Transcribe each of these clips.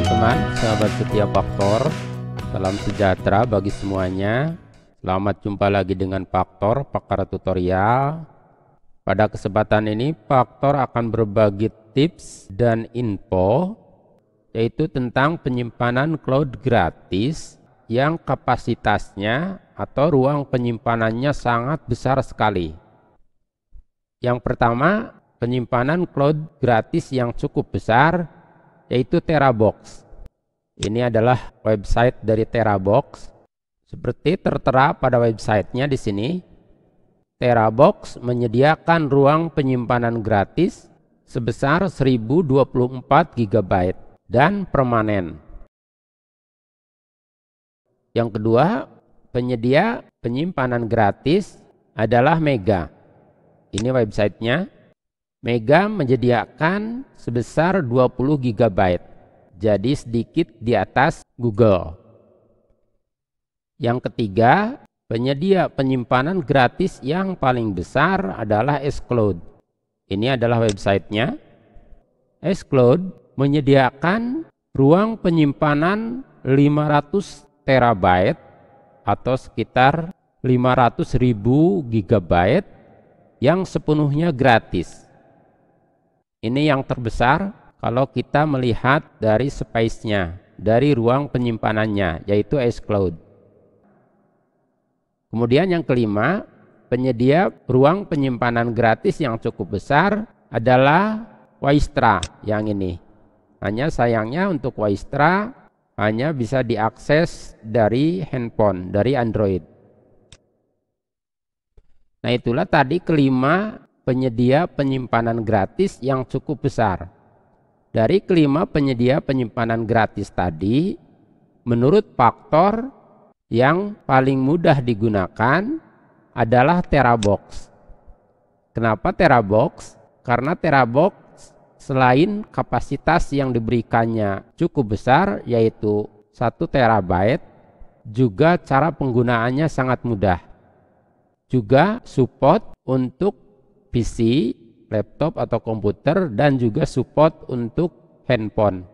teman-teman, sahabat setia Faktor. Salam sejahtera bagi semuanya. Selamat jumpa lagi dengan Faktor Pakar Tutorial. Pada kesempatan ini, Faktor akan berbagi tips dan info yaitu tentang penyimpanan cloud gratis yang kapasitasnya atau ruang penyimpanannya sangat besar sekali. Yang pertama, penyimpanan cloud gratis yang cukup besar yaitu Terabox. Ini adalah website dari Terabox. Seperti tertera pada websitenya di sini, Terabox menyediakan ruang penyimpanan gratis sebesar 1024 GB dan permanen. Yang kedua, penyedia penyimpanan gratis adalah Mega. Ini websitenya Mega menyediakan sebesar 20 GB, jadi sedikit di atas Google. Yang ketiga, penyedia penyimpanan gratis yang paling besar adalah S Cloud. Ini adalah websitenya. S Cloud menyediakan ruang penyimpanan 500 terabyte atau sekitar 500.000 GB yang sepenuhnya gratis. Ini yang terbesar kalau kita melihat dari space-nya, dari ruang penyimpanannya, yaitu S Cloud. Kemudian yang kelima, penyedia ruang penyimpanan gratis yang cukup besar adalah Waistra yang ini. Hanya sayangnya untuk Waistra hanya bisa diakses dari handphone, dari Android. Nah itulah tadi kelima penyedia penyimpanan gratis yang cukup besar. Dari kelima penyedia penyimpanan gratis tadi, menurut faktor yang paling mudah digunakan adalah Terabox. Kenapa Terabox? Karena Terabox selain kapasitas yang diberikannya cukup besar yaitu 1 terabyte juga cara penggunaannya sangat mudah juga support untuk PC, laptop atau komputer dan juga support untuk handphone.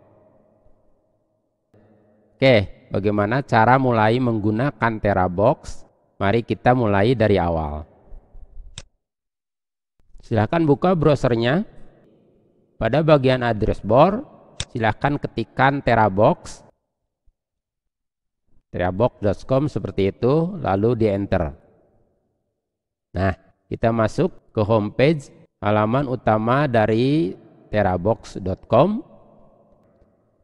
Oke, bagaimana cara mulai menggunakan Terabox? Mari kita mulai dari awal. Silahkan buka browsernya. Pada bagian address bar, silahkan ketikkan Terabox. Terabox.com seperti itu, lalu di enter. Nah, kita masuk ke homepage halaman utama dari terabox.com.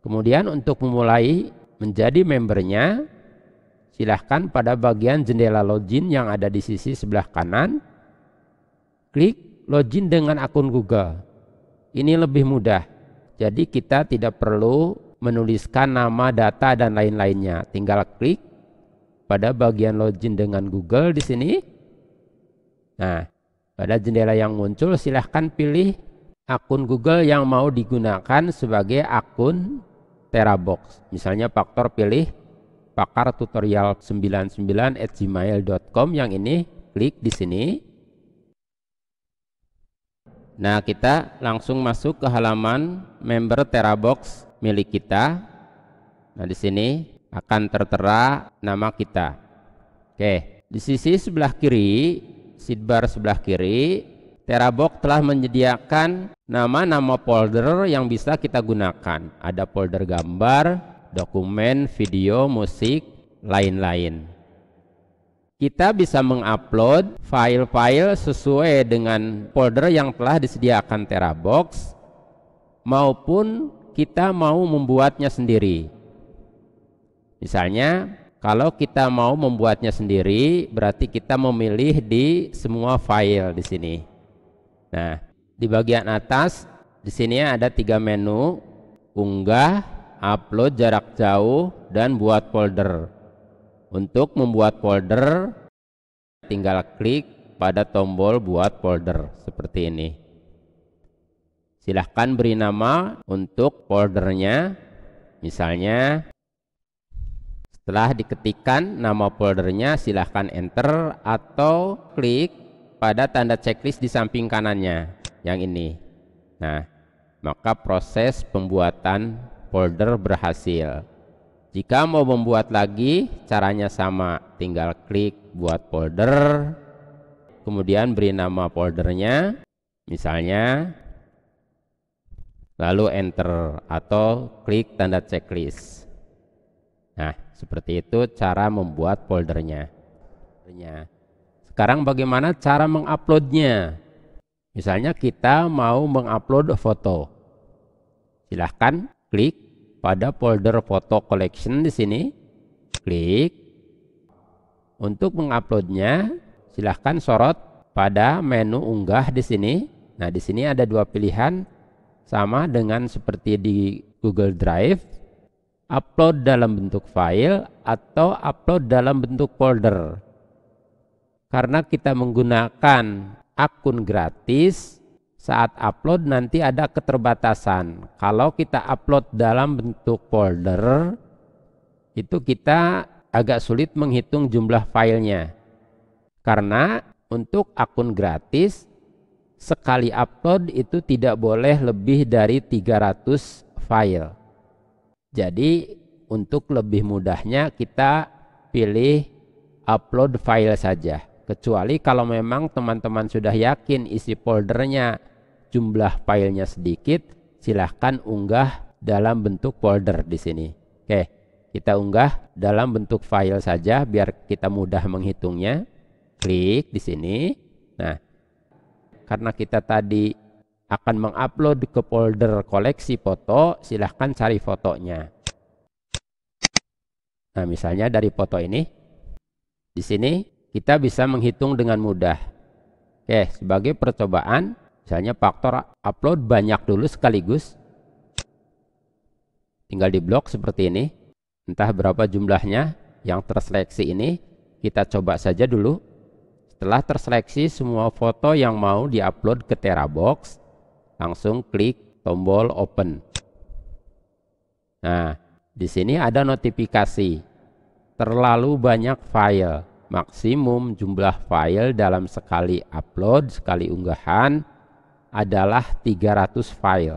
Kemudian untuk memulai menjadi membernya, silahkan pada bagian jendela login yang ada di sisi sebelah kanan, klik login dengan akun Google. Ini lebih mudah, jadi kita tidak perlu menuliskan nama, data, dan lain-lainnya. Tinggal klik pada bagian login dengan Google di sini Nah, pada jendela yang muncul silahkan pilih akun Google yang mau digunakan sebagai akun Terabox. Misalnya faktor pilih pakar tutorial 99@gmail.com gmail.com yang ini klik di sini. Nah, kita langsung masuk ke halaman member Terabox milik kita. Nah, di sini akan tertera nama kita. Oke, di sisi sebelah kiri sidbar sebelah kiri Terabox telah menyediakan nama-nama folder yang bisa kita gunakan. Ada folder gambar, dokumen, video, musik, lain-lain. Kita bisa mengupload file-file sesuai dengan folder yang telah disediakan Terabox maupun kita mau membuatnya sendiri. Misalnya, kalau kita mau membuatnya sendiri, berarti kita memilih di semua file di sini. Nah, di bagian atas di sini ada tiga menu: unggah, upload jarak jauh, dan buat folder. Untuk membuat folder, tinggal klik pada tombol buat folder seperti ini. Silahkan beri nama untuk foldernya, misalnya setelah diketikkan nama foldernya, silahkan enter atau klik pada tanda checklist di samping kanannya, yang ini. Nah, maka proses pembuatan folder berhasil. Jika mau membuat lagi, caranya sama. Tinggal klik buat folder, kemudian beri nama foldernya, misalnya, lalu enter atau klik tanda checklist. Nah, seperti itu cara membuat foldernya. Sekarang bagaimana cara menguploadnya? Misalnya kita mau mengupload foto. Silahkan klik pada folder foto collection di sini. Klik. Untuk menguploadnya, silahkan sorot pada menu unggah di sini. Nah, di sini ada dua pilihan sama dengan seperti di Google Drive upload dalam bentuk file atau upload dalam bentuk folder. Karena kita menggunakan akun gratis, saat upload nanti ada keterbatasan. Kalau kita upload dalam bentuk folder, itu kita agak sulit menghitung jumlah filenya. Karena untuk akun gratis, sekali upload itu tidak boleh lebih dari 300 file. Jadi untuk lebih mudahnya kita pilih upload file saja. Kecuali kalau memang teman-teman sudah yakin isi foldernya jumlah filenya sedikit, silahkan unggah dalam bentuk folder di sini. Oke, kita unggah dalam bentuk file saja biar kita mudah menghitungnya. Klik di sini. Nah, karena kita tadi akan mengupload ke folder koleksi foto, silahkan cari fotonya. Nah, misalnya dari foto ini, di sini kita bisa menghitung dengan mudah. Oke, sebagai percobaan, misalnya faktor upload banyak dulu sekaligus. Tinggal di blok seperti ini. Entah berapa jumlahnya yang terseleksi ini, kita coba saja dulu. Setelah terseleksi semua foto yang mau diupload ke Terabox, Langsung klik tombol open. Nah, di sini ada notifikasi. Terlalu banyak file. Maksimum jumlah file dalam sekali upload, sekali unggahan adalah 300 file.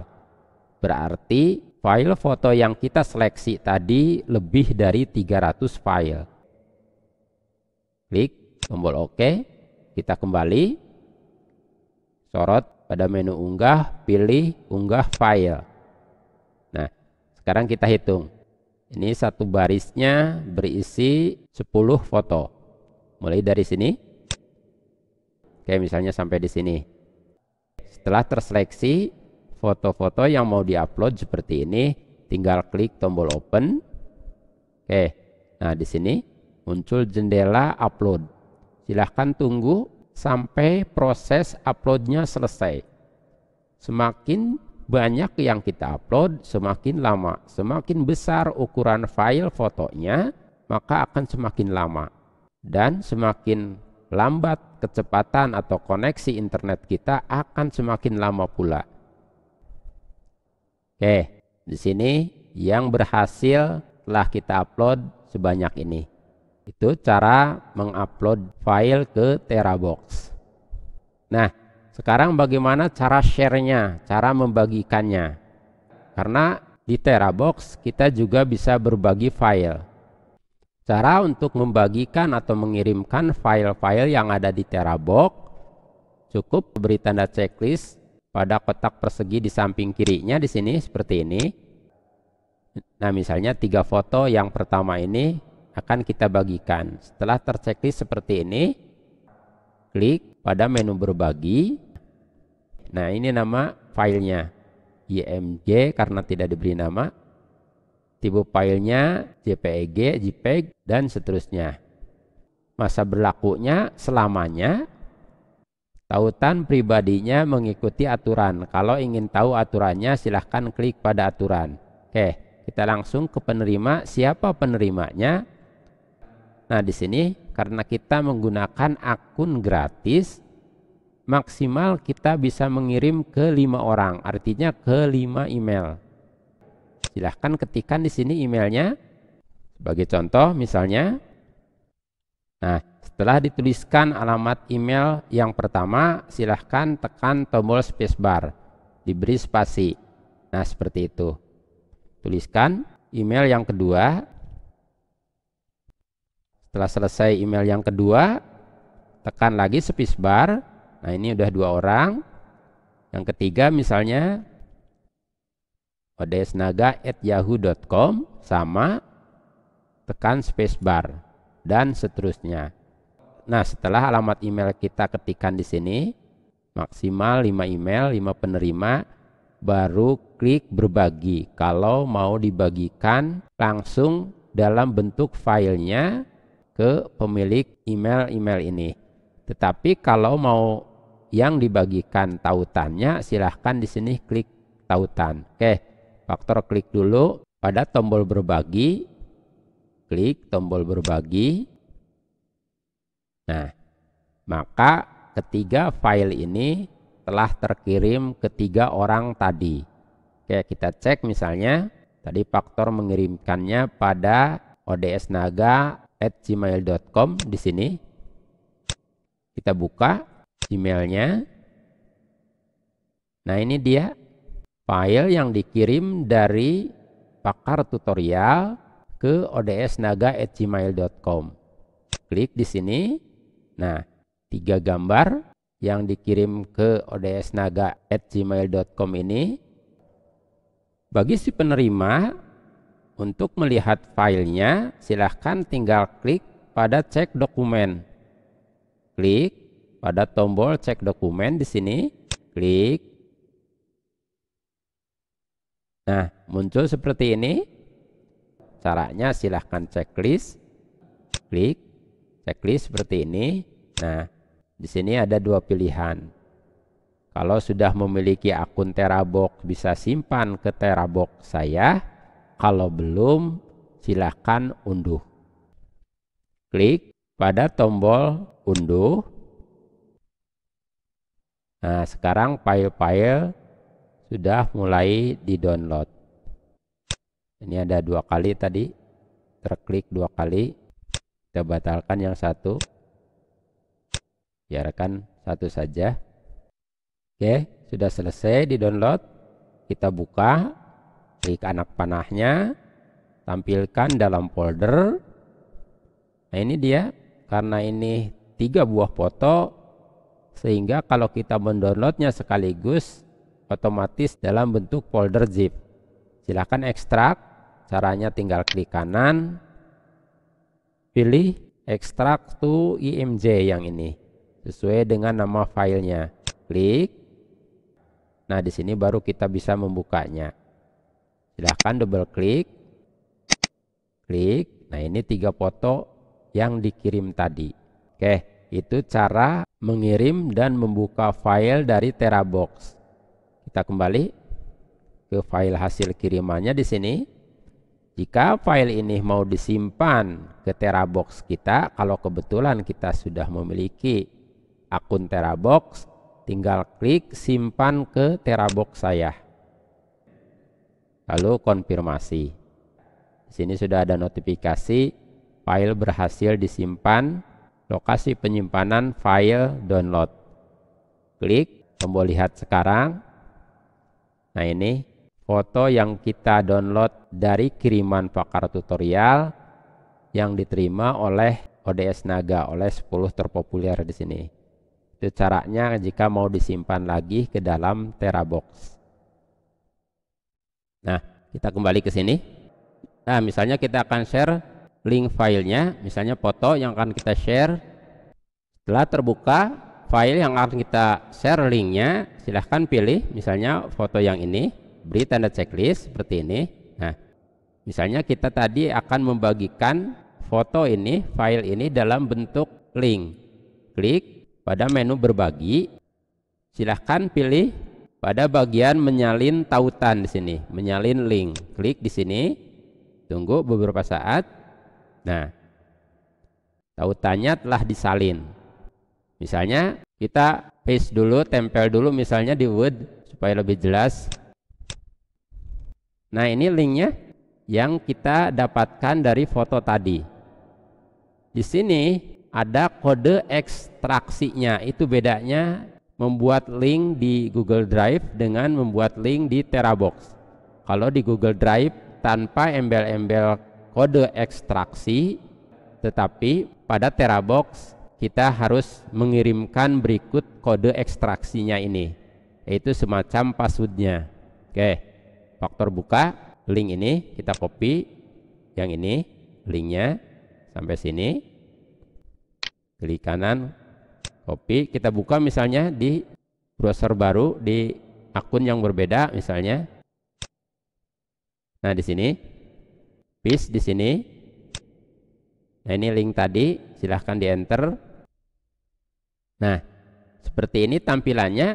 Berarti file foto yang kita seleksi tadi lebih dari 300 file. Klik tombol OK. Kita kembali. Sorot pada menu unggah, pilih unggah file. Nah, sekarang kita hitung. Ini satu barisnya berisi 10 foto. Mulai dari sini. Oke, misalnya sampai di sini. Setelah terseleksi, foto-foto yang mau diupload seperti ini, tinggal klik tombol open. Oke. Nah, di sini muncul jendela upload. Silahkan tunggu sampai proses uploadnya selesai. Semakin banyak yang kita upload, semakin lama. Semakin besar ukuran file fotonya, maka akan semakin lama. Dan semakin lambat kecepatan atau koneksi internet kita akan semakin lama pula. Oke, di sini yang berhasil telah kita upload sebanyak ini. Itu cara mengupload file ke Terabox. Nah, sekarang bagaimana cara sharenya, cara membagikannya? Karena di Terabox kita juga bisa berbagi file. Cara untuk membagikan atau mengirimkan file-file yang ada di Terabox cukup beri tanda checklist pada kotak persegi di samping kirinya di sini seperti ini. Nah, misalnya tiga foto yang pertama ini akan kita bagikan. Setelah terceklis seperti ini, klik pada menu berbagi. Nah, ini nama filenya. IMG karena tidak diberi nama. Tipe filenya JPEG, JPEG, dan seterusnya. Masa berlakunya selamanya. Tautan pribadinya mengikuti aturan. Kalau ingin tahu aturannya, silahkan klik pada aturan. Oke, kita langsung ke penerima. Siapa penerimanya? Nah, di sini karena kita menggunakan akun gratis, maksimal kita bisa mengirim ke lima orang, artinya ke lima email. Silahkan ketikkan di sini emailnya. Sebagai contoh, misalnya, nah setelah dituliskan alamat email yang pertama, silahkan tekan tombol spacebar, diberi spasi. Nah, seperti itu. Tuliskan email yang kedua, setelah selesai email yang kedua, tekan lagi space bar Nah, ini udah dua orang. Yang ketiga misalnya odesnaga@yahoo.com sama tekan space bar dan seterusnya. Nah, setelah alamat email kita ketikan di sini, maksimal 5 email, 5 penerima, baru klik berbagi. Kalau mau dibagikan langsung dalam bentuk filenya ke pemilik email-email ini. Tetapi kalau mau yang dibagikan tautannya silahkan di sini klik tautan. Oke, faktor klik dulu pada tombol berbagi. Klik tombol berbagi. Nah, maka ketiga file ini telah terkirim ke tiga orang tadi. Oke, kita cek misalnya tadi faktor mengirimkannya pada ODS Naga at gmail.com di sini. Kita buka emailnya. Nah ini dia file yang dikirim dari pakar tutorial ke at gmail.com Klik di sini. Nah, tiga gambar yang dikirim ke at gmail.com ini bagi si penerima untuk melihat filenya, silahkan tinggal klik pada cek dokumen. Klik pada tombol cek dokumen di sini, klik. Nah, muncul seperti ini. Caranya silahkan checklist, klik checklist seperti ini. Nah, di sini ada dua pilihan. Kalau sudah memiliki akun Terabox bisa simpan ke Terabox saya kalau belum, silakan unduh. Klik pada tombol unduh. Nah, sekarang file-file sudah mulai di-download. Ini ada dua kali tadi, terklik dua kali. Kita batalkan yang satu. Biarkan satu saja. Oke, sudah selesai di-download. Kita buka klik anak panahnya tampilkan dalam folder nah ini dia karena ini tiga buah foto sehingga kalau kita mendownloadnya sekaligus otomatis dalam bentuk folder zip silahkan ekstrak caranya tinggal klik kanan pilih ekstrak to img yang ini sesuai dengan nama filenya klik nah di sini baru kita bisa membukanya silahkan double klik klik nah ini tiga foto yang dikirim tadi oke itu cara mengirim dan membuka file dari terabox kita kembali ke file hasil kirimannya di sini jika file ini mau disimpan ke Terabox kita, kalau kebetulan kita sudah memiliki akun Terabox, tinggal klik simpan ke Terabox saya lalu konfirmasi. Di sini sudah ada notifikasi file berhasil disimpan lokasi penyimpanan file download. Klik tombol lihat sekarang. Nah ini foto yang kita download dari kiriman pakar tutorial yang diterima oleh ODS Naga oleh 10 terpopuler di sini. Itu caranya jika mau disimpan lagi ke dalam Terabox. Nah, kita kembali ke sini. Nah, misalnya kita akan share link filenya, misalnya foto yang akan kita share. Setelah terbuka file yang akan kita share linknya, silahkan pilih misalnya foto yang ini, beri tanda checklist seperti ini. Nah, misalnya kita tadi akan membagikan foto ini, file ini dalam bentuk link. Klik pada menu berbagi, silahkan pilih pada bagian menyalin tautan di sini, menyalin link. Klik di sini, tunggu beberapa saat. Nah, tautannya telah disalin. Misalnya kita paste dulu, tempel dulu misalnya di Word supaya lebih jelas. Nah, ini linknya yang kita dapatkan dari foto tadi. Di sini ada kode ekstraksinya, itu bedanya membuat link di Google Drive dengan membuat link di Terabox. Kalau di Google Drive tanpa embel-embel kode ekstraksi, tetapi pada Terabox kita harus mengirimkan berikut kode ekstraksinya ini, yaitu semacam passwordnya. Oke, faktor buka link ini kita copy, yang ini linknya sampai sini, klik kanan, copy kita buka misalnya di browser baru di akun yang berbeda misalnya nah di sini paste di sini nah ini link tadi silahkan di enter nah seperti ini tampilannya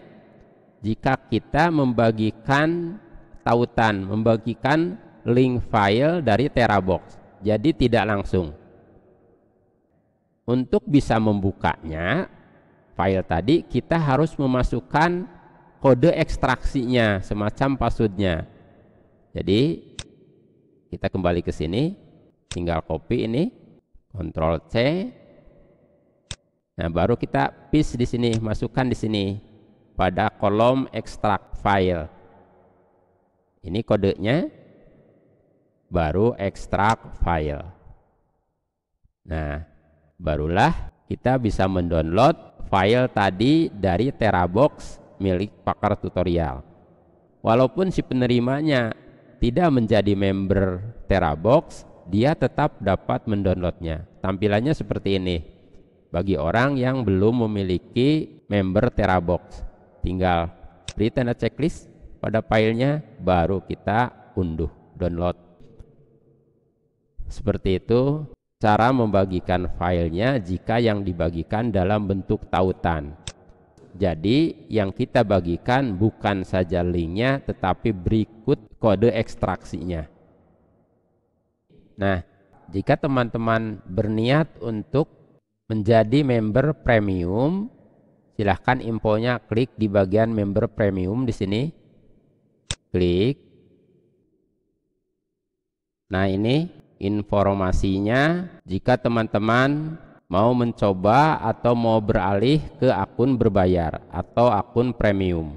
jika kita membagikan tautan membagikan link file dari terabox jadi tidak langsung untuk bisa membukanya file tadi kita harus memasukkan kode ekstraksinya semacam passwordnya jadi kita kembali ke sini tinggal copy ini Ctrl C nah baru kita paste di sini masukkan di sini pada kolom ekstrak file ini kodenya baru ekstrak file nah barulah kita bisa mendownload file tadi dari Terabox milik pakar tutorial. Walaupun si penerimanya tidak menjadi member Terabox, dia tetap dapat mendownloadnya. Tampilannya seperti ini. Bagi orang yang belum memiliki member Terabox, tinggal beri tanda checklist pada filenya, baru kita unduh, download. Seperti itu cara membagikan filenya jika yang dibagikan dalam bentuk tautan jadi yang kita bagikan bukan saja linknya tetapi berikut kode ekstraksinya nah jika teman-teman berniat untuk menjadi member premium silahkan infonya klik di bagian member premium di sini klik nah ini informasinya jika teman-teman mau mencoba atau mau beralih ke akun berbayar atau akun premium.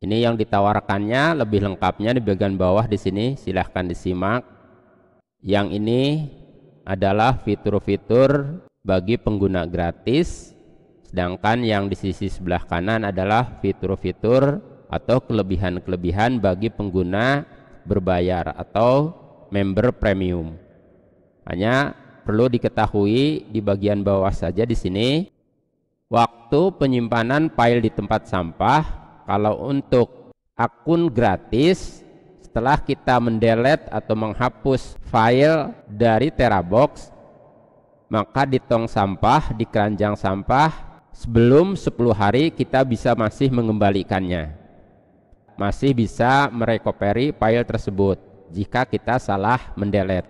Ini yang ditawarkannya lebih lengkapnya di bagian bawah di sini silahkan disimak. Yang ini adalah fitur-fitur bagi pengguna gratis sedangkan yang di sisi sebelah kanan adalah fitur-fitur atau kelebihan-kelebihan bagi pengguna berbayar atau member premium. Hanya perlu diketahui di bagian bawah saja di sini waktu penyimpanan file di tempat sampah kalau untuk akun gratis setelah kita mendelete atau menghapus file dari Terabox maka di tong sampah di keranjang sampah sebelum 10 hari kita bisa masih mengembalikannya masih bisa merecovery file tersebut jika kita salah mendelet.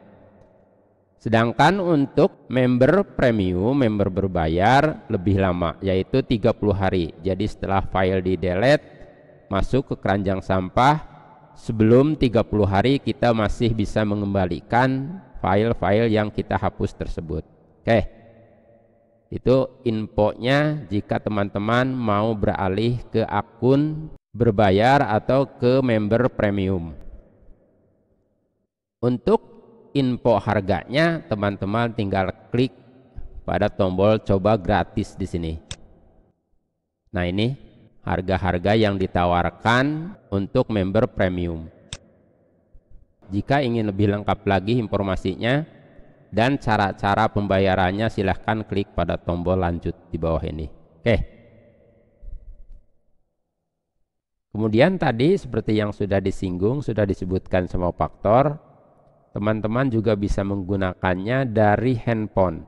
Sedangkan untuk member premium, member berbayar lebih lama yaitu 30 hari. Jadi setelah file di delete masuk ke keranjang sampah sebelum 30 hari kita masih bisa mengembalikan file-file yang kita hapus tersebut. Oke. Itu infonya jika teman-teman mau beralih ke akun berbayar atau ke member premium. Untuk info harganya, teman-teman tinggal klik pada tombol coba gratis di sini. Nah, ini harga-harga yang ditawarkan untuk member premium. Jika ingin lebih lengkap lagi informasinya dan cara-cara pembayarannya, silahkan klik pada tombol lanjut di bawah ini. Oke. Kemudian tadi seperti yang sudah disinggung, sudah disebutkan semua faktor, teman-teman juga bisa menggunakannya dari handphone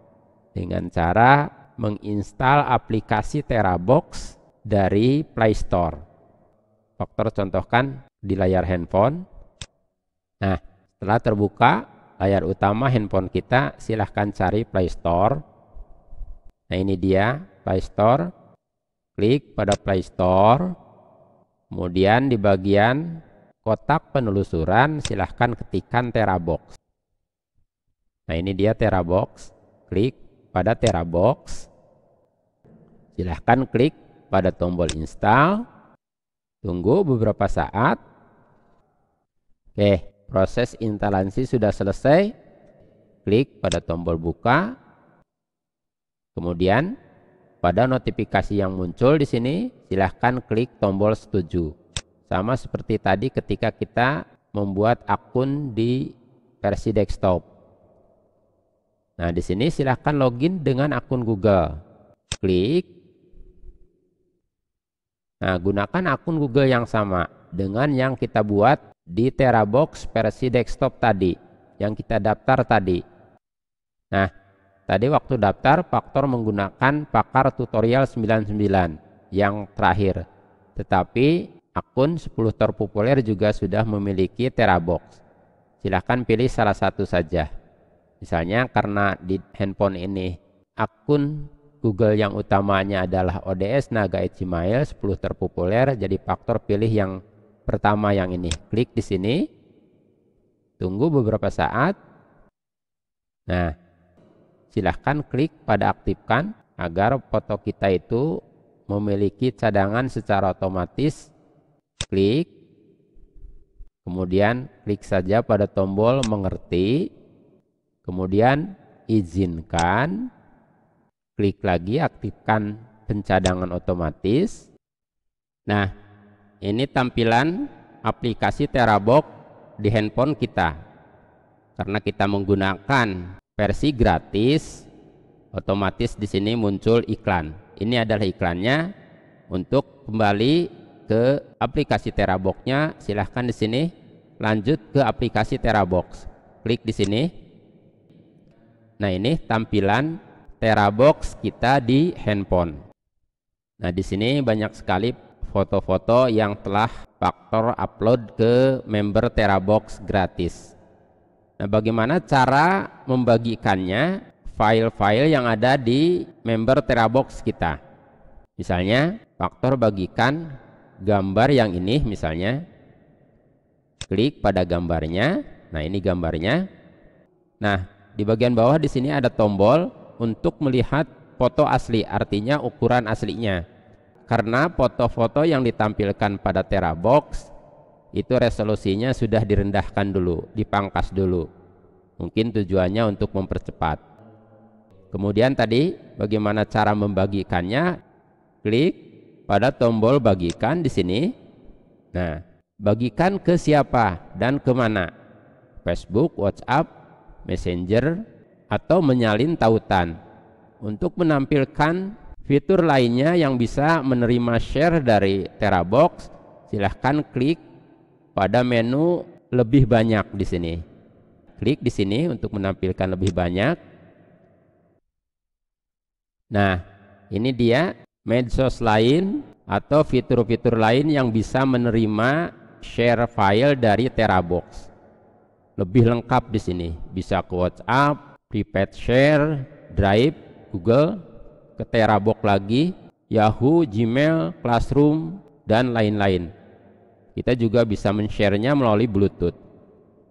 dengan cara menginstal aplikasi Terabox dari Play Store. Dokter contohkan di layar handphone. Nah, setelah terbuka layar utama handphone kita, silahkan cari Play Store. Nah, ini dia Play Store. Klik pada Play Store. Kemudian di bagian kotak penelusuran silahkan ketikkan terabox nah ini dia terabox klik pada terabox silahkan klik pada tombol install tunggu beberapa saat oke proses instalasi sudah selesai klik pada tombol buka kemudian pada notifikasi yang muncul di sini silahkan klik tombol setuju sama seperti tadi ketika kita membuat akun di versi desktop. Nah, di sini silahkan login dengan akun Google. Klik. Nah, gunakan akun Google yang sama dengan yang kita buat di Terabox versi desktop tadi, yang kita daftar tadi. Nah, tadi waktu daftar faktor menggunakan pakar tutorial 99 yang terakhir. Tetapi Akun 10 terpopuler juga sudah memiliki terabox. Silahkan pilih salah satu saja. Misalnya karena di handphone ini akun Google yang utamanya adalah ODS Naga Gmail 10 terpopuler jadi faktor pilih yang pertama yang ini. Klik di sini. Tunggu beberapa saat. Nah, silahkan klik pada aktifkan agar foto kita itu memiliki cadangan secara otomatis Klik. Kemudian klik saja pada tombol mengerti. Kemudian izinkan. Klik lagi aktifkan pencadangan otomatis. Nah, ini tampilan aplikasi Terabox di handphone kita. Karena kita menggunakan versi gratis, otomatis di sini muncul iklan. Ini adalah iklannya untuk kembali ke aplikasi teraboxnya silahkan di sini lanjut ke aplikasi Terabox. Klik di sini. Nah, ini tampilan Terabox kita di handphone. Nah, di sini banyak sekali foto-foto yang telah faktor upload ke member Terabox gratis. Nah, bagaimana cara membagikannya file-file yang ada di member Terabox kita? Misalnya, faktor bagikan gambar yang ini misalnya klik pada gambarnya nah ini gambarnya nah di bagian bawah di sini ada tombol untuk melihat foto asli artinya ukuran aslinya karena foto-foto yang ditampilkan pada terabox itu resolusinya sudah direndahkan dulu dipangkas dulu mungkin tujuannya untuk mempercepat kemudian tadi bagaimana cara membagikannya klik pada tombol bagikan di sini. Nah, bagikan ke siapa dan kemana? Facebook, WhatsApp, Messenger, atau menyalin tautan. Untuk menampilkan fitur lainnya yang bisa menerima share dari Terabox, silahkan klik pada menu lebih banyak di sini. Klik di sini untuk menampilkan lebih banyak. Nah, ini dia medsos lain atau fitur-fitur lain yang bisa menerima share file dari Terabox. Lebih lengkap di sini, bisa ke WhatsApp, Prepaid Share, Drive, Google, ke Terabox lagi, Yahoo, Gmail, Classroom, dan lain-lain. Kita juga bisa men-share-nya melalui Bluetooth.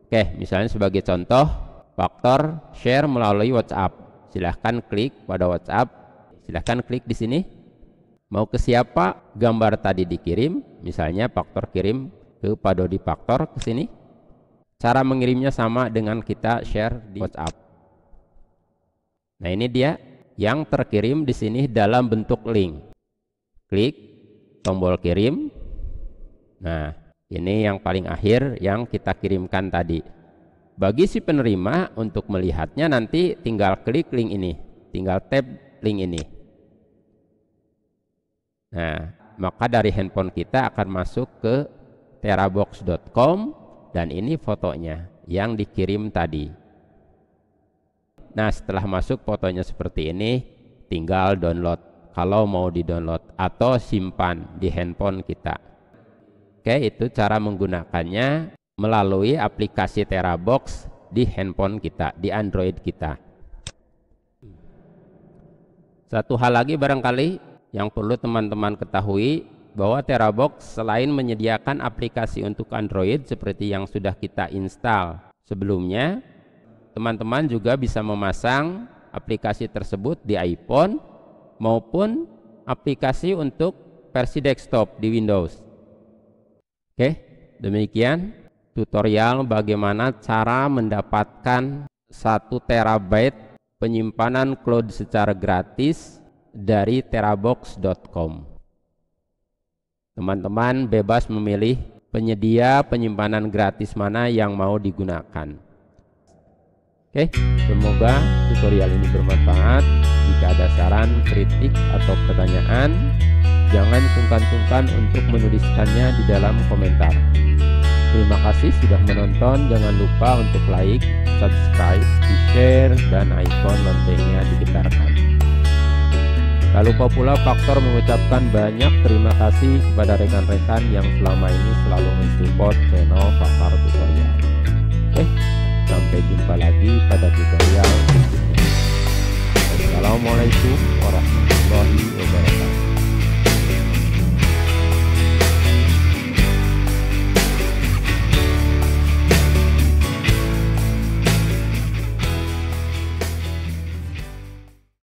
Oke, misalnya sebagai contoh, faktor share melalui WhatsApp. Silahkan klik pada WhatsApp. Silahkan klik di sini. Mau ke siapa gambar tadi dikirim, misalnya faktor kirim ke Padodi faktor ke sini. Cara mengirimnya sama dengan kita share di WhatsApp. Nah, ini dia yang terkirim di sini dalam bentuk link. Klik tombol kirim. Nah, ini yang paling akhir yang kita kirimkan tadi. Bagi si penerima untuk melihatnya nanti tinggal klik link ini, tinggal tap link ini. Nah, maka dari handphone kita akan masuk ke terabox.com dan ini fotonya yang dikirim tadi. Nah, setelah masuk fotonya seperti ini, tinggal download kalau mau di-download atau simpan di handphone kita. Oke, itu cara menggunakannya melalui aplikasi Terabox di handphone kita, di Android kita. Satu hal lagi barangkali yang perlu teman-teman ketahui bahwa Terabox selain menyediakan aplikasi untuk Android seperti yang sudah kita install sebelumnya, teman-teman juga bisa memasang aplikasi tersebut di iPhone maupun aplikasi untuk versi desktop di Windows. Oke, demikian tutorial bagaimana cara mendapatkan 1 terabyte penyimpanan cloud secara gratis dari terabox.com. Teman-teman bebas memilih penyedia penyimpanan gratis mana yang mau digunakan. Oke, semoga tutorial ini bermanfaat. Jika ada saran, kritik, atau pertanyaan, jangan sungkan-sungkan untuk menuliskannya di dalam komentar. Terima kasih sudah menonton. Jangan lupa untuk like, subscribe, di share, dan icon loncengnya digetarkan. Tak lupa pula faktor mengucapkan banyak terima kasih kepada rekan-rekan yang selama ini selalu mensupport channel Fakar Tutorial. Eh, sampai jumpa lagi pada tutorial berikutnya. Assalamualaikum warahmatullahi wabarakatuh.